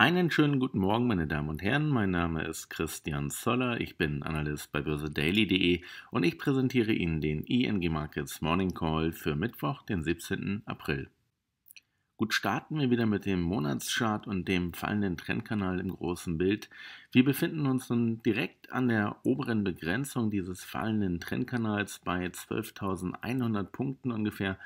Einen schönen guten Morgen, meine Damen und Herren. Mein Name ist Christian Zoller. Ich bin Analyst bei börsedaily.de und ich präsentiere Ihnen den ING Markets Morning Call für Mittwoch, den 17. April. Gut, starten wir wieder mit dem Monatschart und dem fallenden Trendkanal im großen Bild. Wir befinden uns nun direkt an der oberen Begrenzung dieses fallenden Trendkanals bei 12.100 Punkten ungefähr.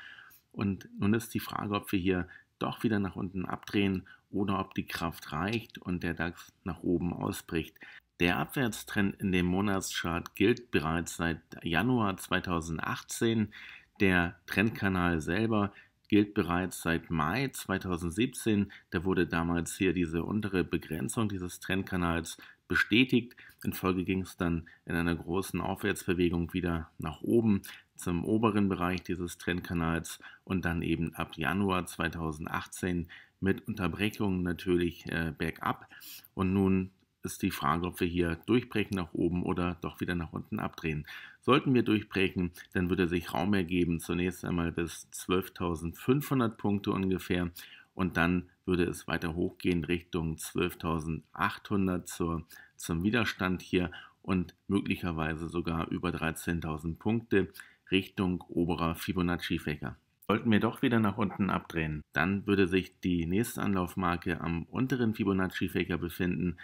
Und nun ist die Frage, ob wir hier doch wieder nach unten abdrehen oder ob die Kraft reicht und der DAX nach oben ausbricht. Der Abwärtstrend in dem Monatschart gilt bereits seit Januar 2018. Der Trendkanal selber gilt bereits seit Mai 2017. Da wurde damals hier diese untere Begrenzung dieses Trendkanals bestätigt. In Folge ging es dann in einer großen Aufwärtsbewegung wieder nach oben zum oberen Bereich dieses Trendkanals und dann eben ab Januar 2018 mit Unterbrechungen natürlich äh, bergab. Und nun ist die Frage, ob wir hier durchbrechen nach oben oder doch wieder nach unten abdrehen. Sollten wir durchbrechen, dann würde sich Raum ergeben, zunächst einmal bis 12.500 Punkte ungefähr und dann würde es weiter hochgehen Richtung 12.800 zur, zum Widerstand hier und möglicherweise sogar über 13.000 Punkte. Richtung oberer Fibonacci-Fächer. Sollten wir doch wieder nach unten abdrehen, dann würde sich die nächste Anlaufmarke am unteren Fibonacci-Fächer befinden.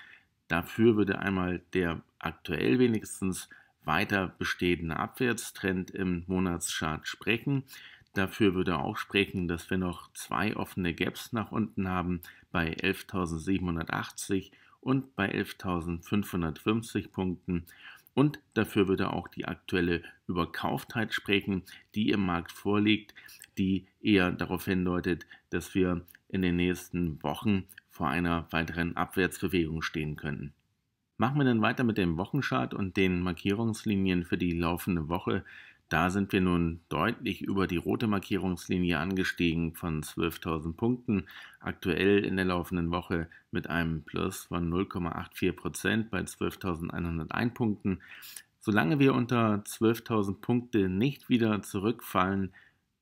Dafür würde einmal der aktuell wenigstens weiter bestehende Abwärtstrend im Monatschart sprechen. Dafür würde auch sprechen, dass wir noch zwei offene Gaps nach unten haben bei 11.780 und bei 11.550 Punkten. Und dafür würde auch die aktuelle Überkauftheit sprechen, die im Markt vorliegt, die eher darauf hindeutet, dass wir in den nächsten Wochen vor einer weiteren Abwärtsbewegung stehen könnten. Machen wir dann weiter mit dem Wochenchart und den Markierungslinien für die laufende Woche. Da sind wir nun deutlich über die rote Markierungslinie angestiegen von 12.000 Punkten, aktuell in der laufenden Woche mit einem Plus von 0,84 Prozent bei 12.101 Punkten. Solange wir unter 12.000 Punkte nicht wieder zurückfallen,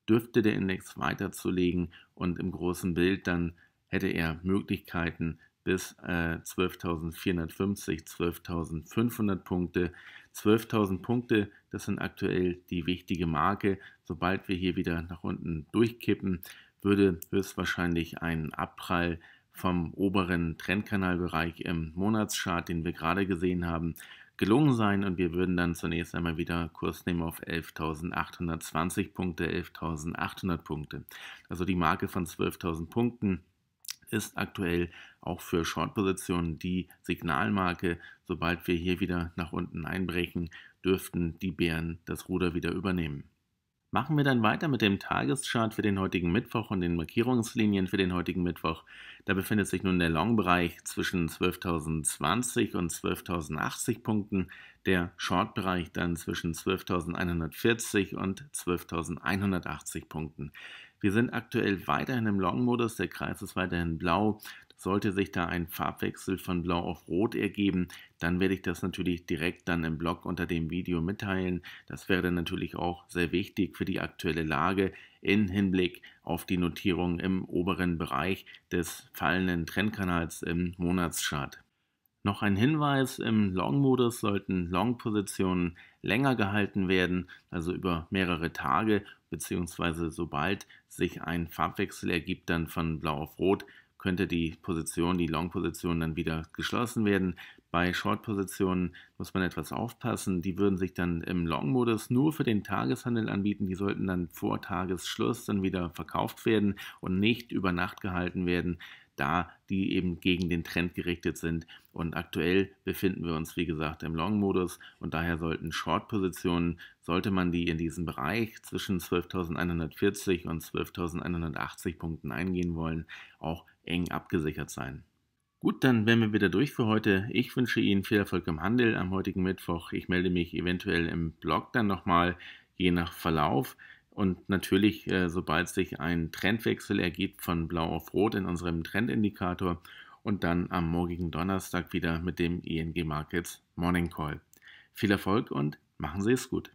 dürfte der Index weiterzulegen und im großen Bild dann hätte er Möglichkeiten bis äh, 12.450, 12.500 Punkte. 12.000 Punkte, das sind aktuell die wichtige Marke. Sobald wir hier wieder nach unten durchkippen, würde höchstwahrscheinlich ein Abprall vom oberen Trendkanalbereich im Monatschart, den wir gerade gesehen haben, gelungen sein und wir würden dann zunächst einmal wieder Kurs nehmen auf 11.820 Punkte, 11.800 Punkte. Also die Marke von 12.000 Punkten ist aktuell auch für Short-Positionen die Signalmarke. Sobald wir hier wieder nach unten einbrechen, dürften die Bären das Ruder wieder übernehmen. Machen wir dann weiter mit dem Tageschart für den heutigen Mittwoch und den Markierungslinien für den heutigen Mittwoch. Da befindet sich nun der Long-Bereich zwischen 12.020 und 12.080 Punkten, der Short-Bereich dann zwischen 12.140 und 12.180 Punkten. Wir sind aktuell weiterhin im Long-Modus, der Kreis ist weiterhin blau. Sollte sich da ein Farbwechsel von blau auf rot ergeben, dann werde ich das natürlich direkt dann im Blog unter dem Video mitteilen. Das wäre dann natürlich auch sehr wichtig für die aktuelle Lage in Hinblick auf die Notierung im oberen Bereich des fallenden Trendkanals im Monatschart. Noch ein Hinweis, im Long-Modus sollten Long-Positionen länger gehalten werden, also über mehrere Tage, beziehungsweise sobald sich ein Farbwechsel ergibt, dann von blau auf rot, könnte die Position, die Long-Position dann wieder geschlossen werden. Bei Short-Positionen muss man etwas aufpassen. Die würden sich dann im Long-Modus nur für den Tageshandel anbieten. Die sollten dann vor Tagesschluss dann wieder verkauft werden und nicht über Nacht gehalten werden da, die eben gegen den Trend gerichtet sind. Und aktuell befinden wir uns, wie gesagt, im Long-Modus und daher sollten Short-Positionen, sollte man die in diesem Bereich zwischen 12.140 und 12.180 Punkten eingehen wollen, auch eng abgesichert sein. Gut, dann wären wir wieder durch für heute. Ich wünsche Ihnen viel Erfolg im Handel am heutigen Mittwoch. Ich melde mich eventuell im Blog dann nochmal, je nach Verlauf. Und natürlich, äh, sobald sich ein Trendwechsel ergibt von Blau auf Rot in unserem Trendindikator und dann am morgigen Donnerstag wieder mit dem ING e Markets Morning Call. Viel Erfolg und machen Sie es gut.